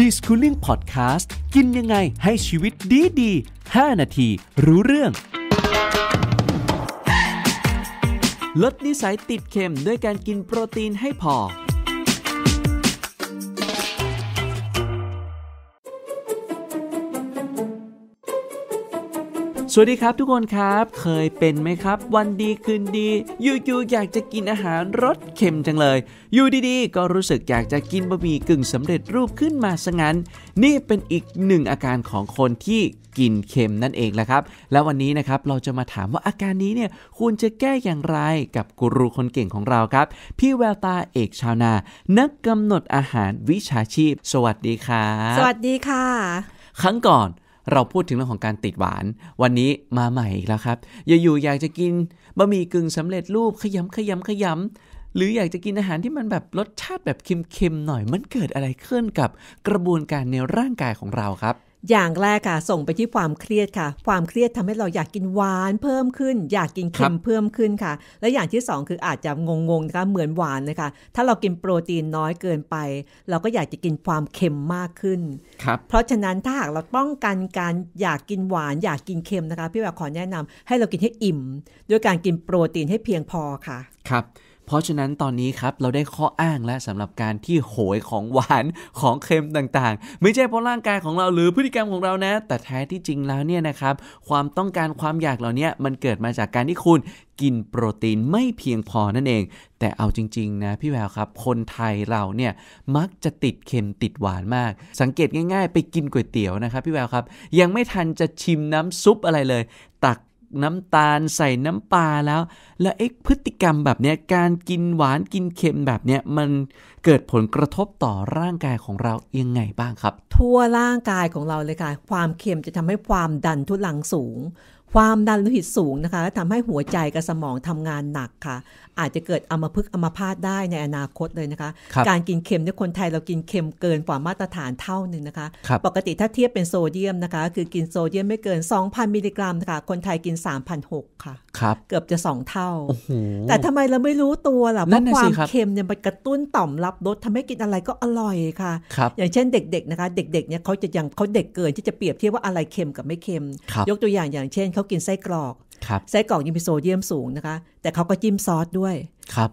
ดีสคูลิ่งพอดแคสต์กินยังไงให้ชีวิตดีดี5นาทีรู้เรื่อง ลดนิสัยติดเค็มด้วยการกินโปรตีนให้พอสวัสดีครับทุกคนครับเคยเป็นไหมครับ วันดีคืนดีอยู่ๆอยากจะกินอาหารรสเค็มจังเลย อยู่ดีๆ ก็รู้สึกอยากจะกินบะหมี่กึ่งสำเร็จรูปขึ้นมาซะงั้น นี่เป็นอีกหนึ่งอาการของคนที่กินเค็มนั่นเองแหละครับ แล้ววันนี้นะครับเราจะมาถามว่าอาการนี้เนี่ยคุณจะแก้อย่างไรกับกูรูคนเก่งของเราครับ พี่แววตาเอกชาวนา นักกำหนดอาหารวิชาชีพ สวัสดีครับสวัสดีค่ะครั้งก่อนเราพูดถึงเรื่องของการติดหวาน วันนี้มาใหม่อีกแล้วครับ อยาอยู่อยากจะกินบะหมี่กึ่งสำเร็จรูปขยำขยำขยำหรืออยากจะกินอาหารที่มันแบบรสชาติแบบเค็มๆหน่อย มันเกิดอะไรขึ้นกับกระบวนการในร่างกายของเราครับอย่างแรกค่ะส่งไปที่ความเครียดค่ะ ความเครียดทำให้เราอยากกินหวานเพิ่มขึ้น อยากกินเค็มเพิ่มขึ้นค่ะ และอย่างที่ 2 คืออาจจะงงๆนะคะเหมือนหวานเลยค่ะถ้าเรากินโปรตีนน้อยเกินไป เราก็อยากจะกินความเค็มมากขึ้นครับเพราะฉะนั้นถ้าหากเราป้องกันการอยากกินหวาน อยากกินเค็มนะคะพี่แบบขอแนะนำให้เรากินให้อิ่มด้วยการกินโปรตีนให้เพียงพอค่ะครับเพราะฉะนั้นตอนนี้ครับเราได้ข้ออ้างและสำหรับการที่โหยของหวานของเค็มต่างๆ ไม่ใช่เพราะร่างกายของเราหรือพฤติกรรมของเรานะ แต่แท้ที่จริงแล้วเนี่ยนะครับ ความต้องการความอยากเหล่านี้มันเกิดมาจากการที่คุณ กินโปรตีนไม่เพียงพอนั่นเอง แต่เอาจริงๆนะพี่แววครับ คนไทยเราเนี่ยมักจะติดเค็มติดหวานมาก สังเกตง่าย ๆ ไปกินก๋วยเตี๋ยวนะครับ พี่แววครับ ยังไม่ทันจะชิมน้ำซุปอะไรเลย ตักน้ำตาลใส่น้ำปลาแล้ว แลวไอ้พฤติกรรมแบบเนี้ยการกินหวานกินเค็มแบบเนี้ยมันเกิดผลกระทบต่อร่างกายของเรายังไงบ้างครับ ทั่วร่างกายของเราเลยค่ะ ความเค็มจะทำให้ความดันทุลังสูงความดันโลหิตสูงนะคะ และทำให้หัวใจกับสมองทำงานหนักค่ะ อาจจะเกิดอัมพฤกษ์อัมพาตได้ในอนาคตเลยนะคะคการกินเค็มเนี่ยคนไทยเรากินเค็มเกินกว่ามาตรฐานเท่าหนึ่งนะคะคปกติถ้าเทียบเป็นโซเดียมนะคะ คือกินโซเดียมไม่เกิน 2,000 มิลลิกรัมค่ะ คนไทยกิน3 0 0 6ค่ะคเกือบจะ 2 เท่า แต่ทำไมเราไม่รู้ตัวล่ะเพราะความเค็มเนี่ยมันกระตุ้นต่อมรับรสทำให้กินอะไรก็อร่อยค่ะคอย่างเช่นเด็ก ๆนะคะ เด็ก ๆเนี่ยเขาจะยังเขาเด็กเกินที่จะเปรียบเทียบว่าอะไรเค็มกับไม่เค็ม ยกตัวอย่างอย่างเช่นเขากินไส้กรอกไส้กรอกยังมีโซเดียมสูงนะคะ แต่เขาก็จิ้มซอสด้วย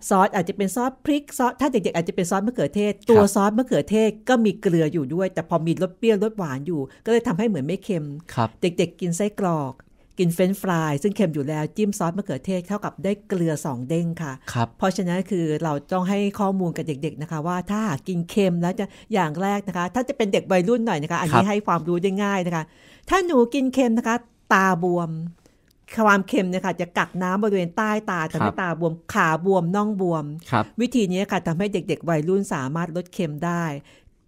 ซอสอาจจะเป็นซอสพริกซอส ถ้าเด็ก ๆ อาจจะเป็นซอสมะเขือเทศ ตัวซอสมะเขือเทศก็มีเกลืออยู่ด้วย แต่พอมีรสเปรี้ยวรสหวานอยู่ ก็เลยทำให้เหมือนไม่เค็มคเด็ก ๆ กินไส้กรอก กินเฟรนฟรายซึ่งเค็มอยู่แล้ว จิ้มซอสมะเขือเทศเท่ากับได้เกลือ 2 เด้งค่ะคเพราะฉะนั้นคือเราต้องให้ข้อมูลกับเด็ก ๆ นะคะว่าถ้ากินเค็มแล้วจะ อย่างแรกนะคะ ถ้าจะเป็นเด็กวัยรุ่นหน่อยนะคะ อันนี้ให้ความรู้ได้ง่ายนะคะ ถ้าหนูกินเค็มนะคะตาบวมความเค็มเนี่ยค่ะจะกักน้ำบริเวณใต้ตาทำให้ตาบวมขาบวมน่องบวมวิธีนี้ค่ะ ทำให้เด็กๆวัยรุ่นสามารถลดเค็มได้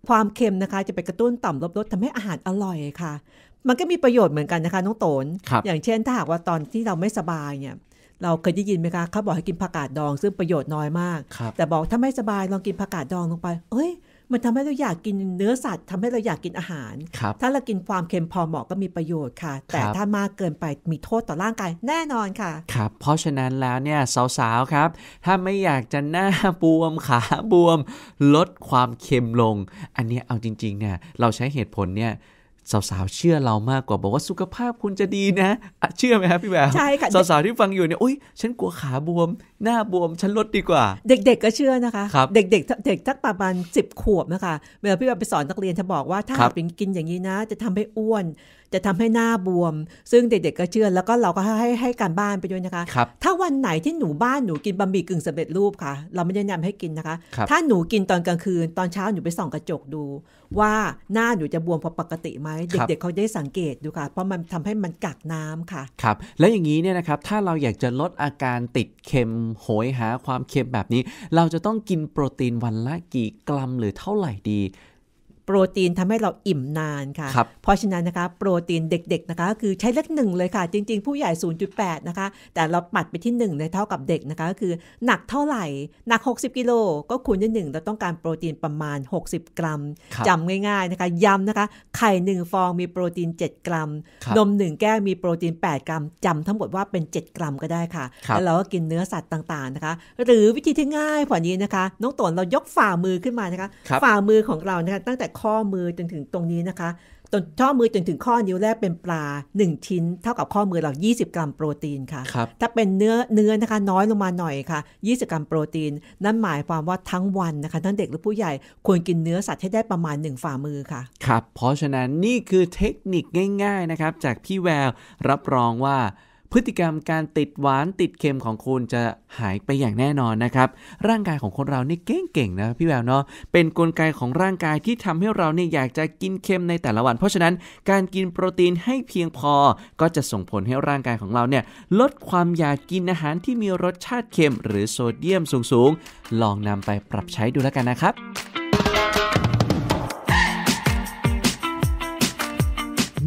ความเค็มนะคะจะไปกระตุ้นต่อมลบลดทำให้อาหารอร่อยค่ะ มันก็มีประโยชน์เหมือนกันนะคะ น้องโตนอย่างเช่นถ้าหากว่าตอนที่เราไม่สบายเนี่ย เราเคยได้ยินไหมคะเขาบอกให้กินผักกาดดองซึ่งประโยชน์น้อยมาก แต่บอกถ้าไม่สบายลองกินผักกาดดองลงไปเอ้ยมันทำให้เราอยากกินเนื้อสัตว์ทำให้เราอยากกินอาหารรถ้าเรากินความเค็มพอเหมาะก็มีประโยชน์ค่ะคแต่ถ้ามากเกินไปมีโทษต่อร่างกายแน่นอนค่ะ ครับ เพราะฉะนั้นแล้วเนี่ยสาวๆ ครับ ถ้าไม่อยากจะหน้าบวมขาบวม ลดความเค็มลง อันนี้เอาจริงๆเนี่ยเราใช้เหตุผลเนี่ย สาวๆ เชื่อเรามากกว่าบอกว่าสุขภาพคุณจะดีนะเชื่อไหมครับพี่แบวใช่ค่ะ สาวๆที่ฟังอยู่เนี่ยโอ๊ย ฉันกลัวขาบวมหน้าบวมฉันลดดีกว่า เด็กๆก็เชื่อนะคะคเด็ก ๆ เด็กทักประมาณสิบขวบนะคะเวลาพี่แบบไปสอนนักเรียนจะบอกว่า ถ้าเป็นกินอย่างนี้นะจะทำให้อ้วน จะทำให้หน้าบวม ซึ่งเด็กๆ ก็เชื่อแล้วก็เราก็ให้ให้การบ้านไปด้วยนะคะคถ้าวันไหนที่หนูบ้านหนูกินบะหมี่กึ่งสำเร็จรูปค่ะเราไม่แนะนำให้กินนะคะคถ้าหนูกินตอนกลางคืนตอนเช้าหนูไปส่องกระจกดู ว่าหน้าหนูจะบวมพอปกติไหมเด็ก ๆ เขาได้สังเกตดูค่ะ เพราะมันทำให้มันกักน้ำค่ะครับแล้วอย่างนี้เนี่ยนะครับถ้าเราอยากจะลดอาการติดเค็มโหยหาความเค็มแบบนี้ เราจะต้องกินโปรตีนวันละกี่กรัมหรือเท่าไหร่ดีโปรตีนทำให้เราอิ่มนานค่ะคเพราะฉะนั้นนะคะโปรตีนเด็กๆนะคะคือใช้เล็กหนึ่งเลยค่ะ จริงๆผู้ใหญ่ 0.8นะคะแต่เราปัดไปที่1เลยเท่ากับเด็กนะคะคือหนักเท่าไหร่ หนัก 60 กิโลก็คูณด้วยหนึ่งเราต้องการโปรตีนประมาณ 60 กรัม จำง่าย ๆนะคะย้านะคะ ไข่หนึ่งฟองมีโปรตีน 7 กรัม นมหนึ่งแก้วมีโปรตีน 8 กรัมจำ ทั้งหมดว่าเป็น 7 กรัมก็ได้ค่ะคแล้วเราก็กินเนื้อสัตว์ต่างๆนะคะ หรือวิธีที่ง่ายกว่านี้นะคะ น้องตนเรายกฝ่ามือขึ้นมานะคะ ฝ่ามือของเรานะคะตั้งแต่ข้อมือ จนถึงตรงนี้นะคะจนข้อมือจนถึงข้อนิ้วแรกเป็นปลา 1 ชิ้น เท่ากับข้อมือเรา 20 กรัมโปรตีนค่ะคถ้าเป็นเนื้อเนื้อนะคะน้อยลงมาหน่อยค่ะ 20 กรัมโปรตีน นั่นหมายความว่าทั้งวันนะคะ ทั้งเด็กหรือผู้ใหญ่ควรกินเนื้อสัตว์ให้ได้ประมาณ 1ฝ่ามือค่ะครับเพราะฉะนั้นนี่คือเทคนิคง่าย ๆ นะครับ จากพี่แววรับรองว่าพฤติกรรมการติดหวานติดเค็มของคุณจะหายไปอย่างแน่นอนนะครับ ร่างกายของคนเราเนี่ยเก่งๆนะพี่แววเนาะเป็นนกลไกของร่างกายที่ทำให้เราเนี่ยอยากจะกินเค็มในแต่ละวันเพราะฉะนั้น การกินโปรตีนให้เพียงพอก็จะส่งผลให้ร่างกายของเราเนี่ยลดความอยากกินอาหารที่มีรสชาติเค็ม หรือโซเดียมสูงๆ ลองนำไปปรับใช้ดูแล้วกันนะครับ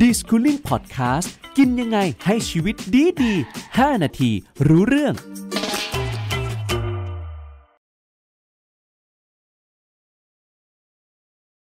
ดีสคูลิ่งพอดแคสต์กินยังไงให้ชีวิตดีดี5นาทีรู้เรื่อง